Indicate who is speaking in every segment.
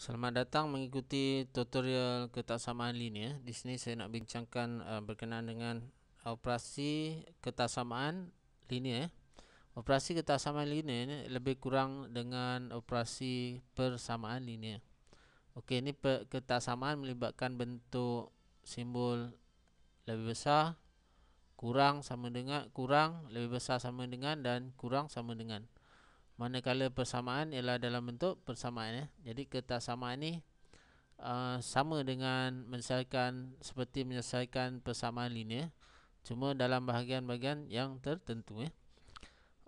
Speaker 1: Selamat datang mengikuti tutorial ketaksamaan linear. Ya. Di sini saya nak bincangkan uh, berkenaan dengan operasi ketaksamaan linear. Ya. Operasi ketaksamaan linear ni lebih kurang dengan operasi persamaan linear. Ya. Okey, ini ketaksamaan melibatkan bentuk simbol lebih besar kurang sama dengan kurang lebih besar sama dengan dan kurang sama dengan. Manakala persamaan ialah dalam bentuk persamaan ya. Jadi ketasamaan ini uh, sama dengan menyelesaikan seperti menyelesaikan persamaan linear cuma dalam bahagian-bahagian yang tertentu ya.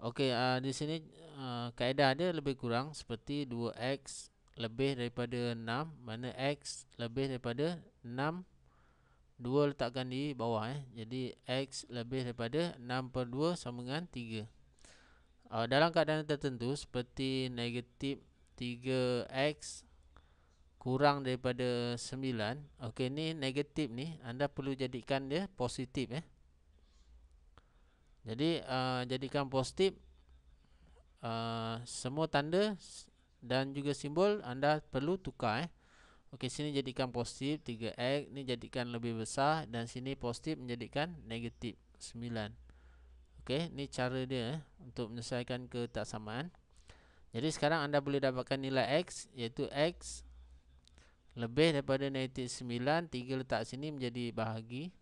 Speaker 1: Okey, uh, di sini uh, kaedah dia lebih kurang seperti 2x lebih daripada 6, mana x lebih daripada 6 2 letakkan di bawah ya. Jadi x lebih daripada 6/2 3 uh, dalam keadaan tertentu seperti negatif 3x kurang daripada 9 ok ni negatif ni anda perlu jadikan dia positif eh. jadi uh, jadikan positif uh, semua tanda dan juga simbol anda perlu tukar eh. ok sini jadikan positif 3x ni jadikan lebih besar dan sini positif menjadikan negatif 9 Okey, ni cara dia eh, untuk menyelesaikan ketaksamaan. Jadi sekarang anda boleh dapatkan nilai x iaitu x lebih daripada negatif 9 3 letak sini menjadi bahagi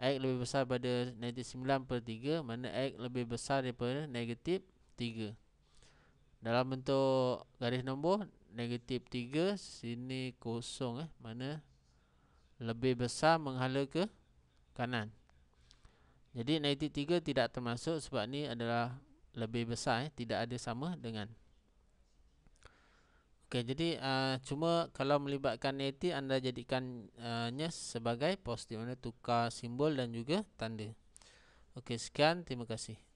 Speaker 1: x lebih besar daripada negatif 9 per 3 mana x lebih besar daripada negatif 3 dalam bentuk garis nombor negatif 3 sini kosong eh, mana lebih besar menghala ke kanan jadi 93 tidak termasuk sebab ni adalah lebih besar eh? tidak ada sama dengan Okey jadi uh, cuma kalau melibatkan 80 anda jadikannya ah, sebagai positif mana tukar simbol dan juga tanda Okey sekian terima kasih